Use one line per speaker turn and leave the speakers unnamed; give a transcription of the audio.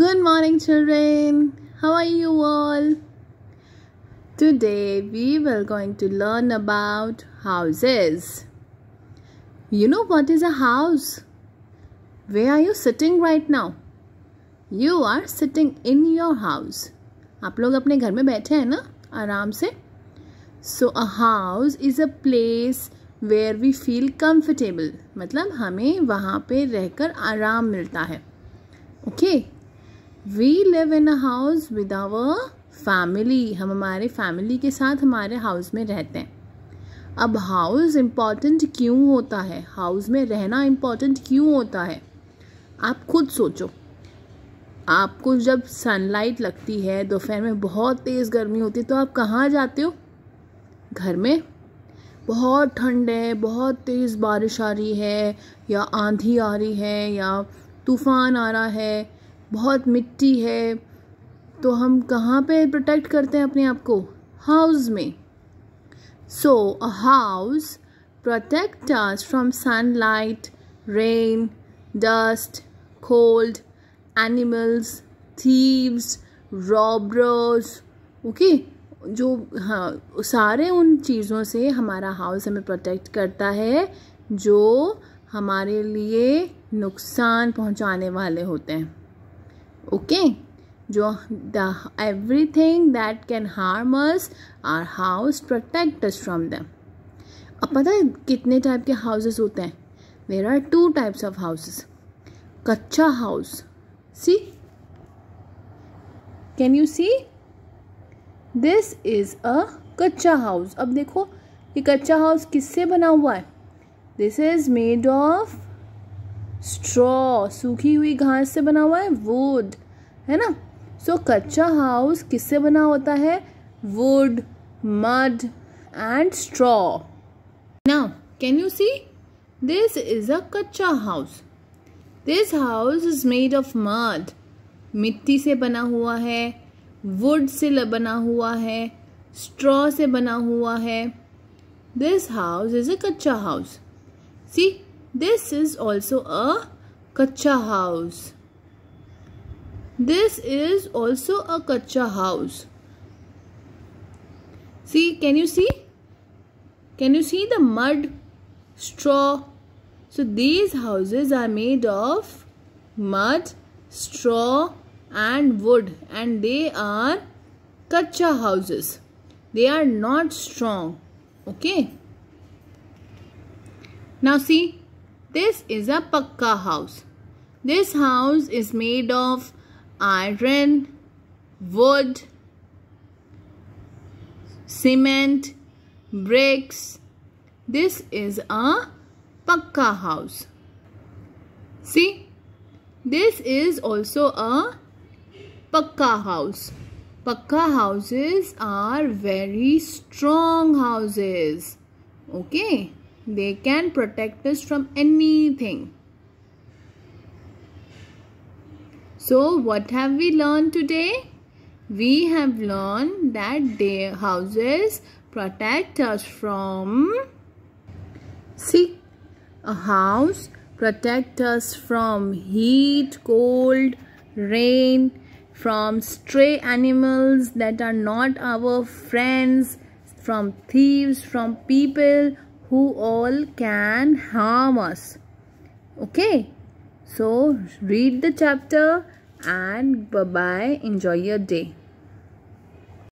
Good morning, children. How are you all? Today we will going to learn about houses. You know what is a house? Where are you sitting right now? You are sitting in your house. आप लोग अपने घर में बैठे हैं ना आराम से so a house is a place where we feel comfortable मतलब हमें वहाँ पे रहकर आराम मिलता है okay okay? We live in a house with our family हम हमारे फैमिली के साथ हमारे हाउस में रहते हैं अब हाउस इम्पॉर्टेंट क्यों होता है हाउस में रहना इम्पॉर्टेंट क्यों होता है आप खुद सोचो आपको जब सनलाइट लगती है दोपहर में बहुत तेज़ गर्मी होती है तो आप कहाँ जाते हो घर में बहुत ठंड है बहुत तेज़ बारिश आ रही है या आंधी आ रही है या तूफ़ान आ रहा है बहुत मिट्टी है तो हम कहाँ पे प्रोटेक्ट करते हैं अपने आप को हाउस में so a house protect us from sunlight rain dust cold animals thieves robbers okay जो हाँ सारे उन चीज़ों से हमारा हाउस हमें प्रोटेक्ट करता है जो हमारे लिए नुकसान पहुंचाने वाले होते हैं ओके जो the everything that can harm us our house protect us from them अब पता है कितने टाइप के हाउसेस होते हैं there are two types of houses kachcha house see can you see this is a kachcha house अब देखो ये कच्चा हाउस किससे बना हुआ है this is made of straw सूखी हुई घास से बना हुआ है वुड है ना सो so, कच्चा हाउस किससे बना होता है वुड मड एंड स्ट्रॉ ना can you see this is a kachcha house this house is made of mud मिट्टी से बना हुआ है वुड से बना हुआ है स्ट्रॉ से बना हुआ है this house is a kachcha house see This is also a kacha house. This is also a kacha house. See, can you see? Can you see the mud, straw? So these houses are made of mud, straw and wood and they are kacha houses. They are not strong. Okay. Now see, this is a pakka house. This house is made of iron, wood, cement, bricks. This is a pakka house. See, this is also a pakka house. Pakka houses are very strong houses. Okay. They can protect us from anything. So what have we learned today? We have learned that their houses protect us from See, a house protect us from heat, cold, rain, from stray animals that are not our friends, from thieves, from people who all can harm us. Okay. So read the chapter and bye-bye. Enjoy your day.